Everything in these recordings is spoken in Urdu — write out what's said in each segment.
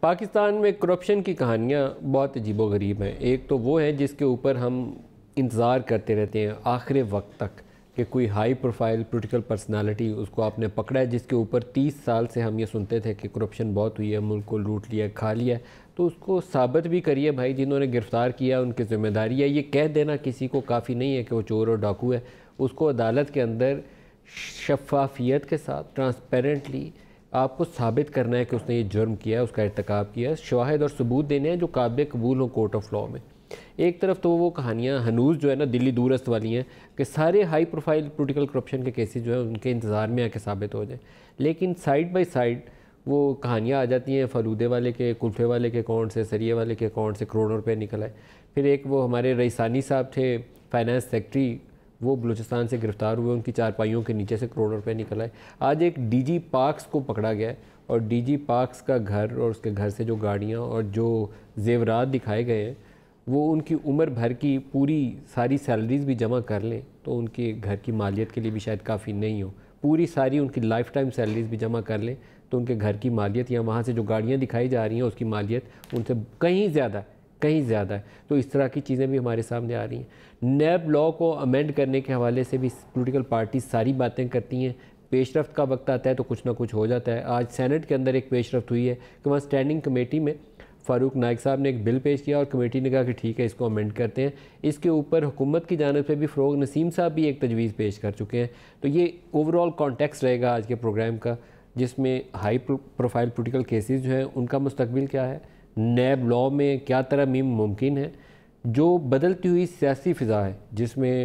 پاکستان میں کرپشن کی کہانیاں بہت عجیب و غریب ہیں ایک تو وہ ہیں جس کے اوپر ہم انتظار کرتے رہتے ہیں آخر وقت تک کہ کوئی ہائی پروفائل پولیٹیکل پرسنالٹی اس کو آپ نے پکڑا ہے جس کے اوپر تیس سال سے ہم یہ سنتے تھے کہ کرپشن بہت ہوئی ہے ملک کو لوٹ لیا کھا لیا تو اس کو ثابت بھی کریے بھائی جنہوں نے گرفتار کیا ان کی ذمہ داری ہے یہ کہہ دینا کسی کو کافی نہیں ہے کہ وہ چور اور ڈاکو ہے اس کو عدالت کے اندر شفافیت کے ساتھ ٹرانسپیرنٹلی آپ کو ثابت کرنا ہے کہ اس نے یہ جرم کیا ہے اس کا ارتکاب کیا شواہد اور ثبوت دینے ہیں جو قابل قبول ہوں کورٹ آف لاء میں ایک طرف تو وہ کہانیاں ہنوز جو ہے نا دلی دورست والی ہیں کہ سارے ہائی پروفائل پولیٹیکل کرپشن کے کیسز جو ہیں ان کے انتظار میں آ کے ثابت ہو جائیں لیکن سائڈ بائی سائڈ وہ کہانیاں آ جاتی ہیں فلودے والے کے کلفے والے کے اکاؤنٹ سے سریے والے کے اکاؤنٹ سے کروڑوں روپے نکل آئے پھر ایک وہ ہمارے رئیسانی صاحب تھے فائنانس سیکٹری وہ بلوچستان سے گرفتار ہوئے ان کی چار پائیوں کے نیچے سے کروڑوں روپے نکل آئے آج ایک ڈی جی پاکس کو پکڑا گیا ہے اور ڈی جی پاکس کا گھر اور اس کے گھر سے جو گاڑیاں اور جو زیورات دکھائے گئے ہیں وہ ان کی عمر بھر کی پوری ساری سیلریز بھی جمع کر لیں تو ان کے گھر کی مالیت کے لیے بھی شاید کافی نہیں ہو پوری ساری ان کی لائف ٹائم سیلریز بھی جمع کر لیں تو ان کے گھر کی مالیت یا وہاں سے جو گاڑیاں دکھائی جا رہی ہیں اس کی مالیت ان سے کہیں زیادہ ہے کہیں زیادہ ہے تو اس طرح کی چیزیں بھی ہمارے سامنے آ رہی ہیں نیب لاء کو امینڈ کرنے کے حوالے سے بھی پولیٹیکل پارٹیز ساری باتیں کرتی ہیں پیش رفت کا وقت آتا ہے تو کچھ نہ کچھ ہو جاتا ہے آج سینٹ کے اندر ایک پیش رفت ہوئی ہے کہ وہاں سٹینڈنگ کمیٹی میں فاروق نائک صاحب نے ایک بل پیش کیا اور کمیٹی نے کہا کہ ٹھیک ہے اس کو امینڈ کرتے ہیں اس کے اوپر حکومت کی جانب سے بھی فروغ نسیم صاحب بھی ایک تجویز پیش کر چکے ہیں تو یہ اوورال کانٹیکس رہے گا آج کے پروگرام کا جس میں ہائی پروفائل پولیٹیکل کیسز جو ہیں ان کا مستقبل کیا ہے نیب لاء میں کیا طرح میم ممکن ہے جو بدلتی ہوئی سیاسی فضا ہے جس میں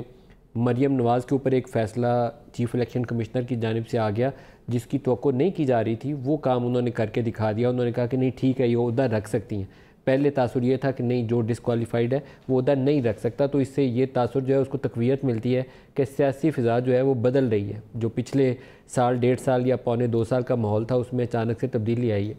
مریم نواز کے اوپر ایک فیصلہ چیف الیکشن کمشنر کی جانب سے آ گیا جس کی توقع نہیں کی جا رہی تھی وہ کام انہوں نے کر کے دکھا دیا انہوں نے کہا کہ نہیں ٹھیک ہے یہ عہدہ رکھ سکتی ہیں پہلے تاثر یہ تھا کہ نہیں جو ڈسکوالیفائڈ ہے وہ عہدہ نہیں رکھ سکتا تو اس سے یہ تاثر جو ہے اس کو تقویت ملتی ہے کہ سیاسی فضا جو ہے وہ بدل رہی ہے جو پچھلے سال ڈیڑھ سال یا پونے دو سال کا ماحول تھا اس میں اچانک سے تبدیلی آئی ہے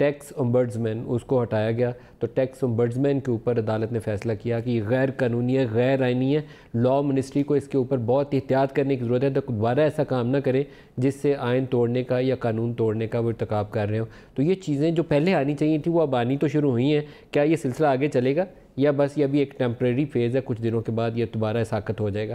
ٹیکس امبرڈمین اس کو ہٹایا گیا تو ٹیکس امبرڈمین کے اوپر عدالت نے فیصلہ کیا کہ یہ غیر قانونی ہے غیر آئینی ہے لا منسٹری کو اس کے اوپر بہت احتیاط کرنے کی ضرورت ہے تو دوبارہ ایسا کام نہ کریں جس سے آئین توڑنے کا یا قانون توڑنے کا وہ ارتکاب کر رہے ہوں تو یہ چیزیں جو پہلے آنی چاہیے تھیں وہ اب آنی تو شروع ہوئی ہیں کیا یہ سلسلہ آگے چلے گا یا بس یہ بھی ایک ٹیمپریری فیز ہے کچھ دنوں کے بعد یہ دوبارہ ساکت ہو جائے گا